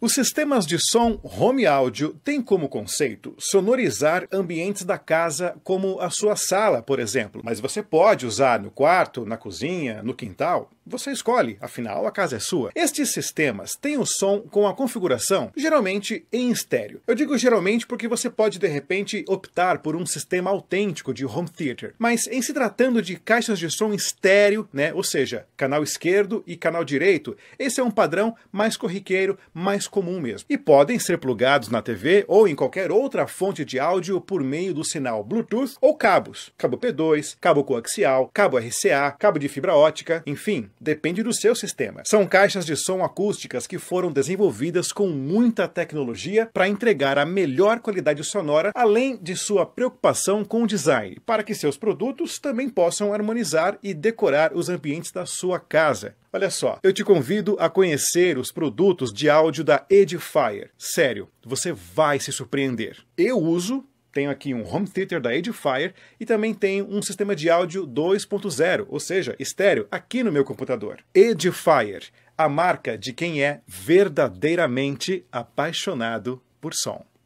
Os sistemas de som home áudio têm como conceito sonorizar ambientes da casa, como a sua sala, por exemplo, mas você pode usar no quarto, na cozinha, no quintal. Você escolhe, afinal a casa é sua. Estes sistemas têm o som com a configuração geralmente em estéreo. Eu digo geralmente porque você pode de repente optar por um sistema autêntico de home theater, mas em se tratando de caixas de som estéreo, né, ou seja, canal esquerdo e canal direito, esse é um padrão mais corriqueiro, mais comum mesmo. E podem ser plugados na TV ou em qualquer outra fonte de áudio por meio do sinal Bluetooth ou cabos, cabo P2, cabo coaxial, cabo RCA, cabo de fibra ótica, enfim, depende do seu sistema. São caixas de som acústicas que foram desenvolvidas com muita tecnologia para entregar a melhor qualidade sonora, além de sua preocupação com o design, para que seus produtos também possam harmonizar e decorar os ambientes da sua casa. Olha só, eu te convido a conhecer os produtos de áudio da Edifier. Sério, você vai se surpreender. Eu uso tenho aqui um home theater da Edifier e também tenho um sistema de áudio 2.0, ou seja, estéreo, aqui no meu computador. Edifier, a marca de quem é verdadeiramente apaixonado por som.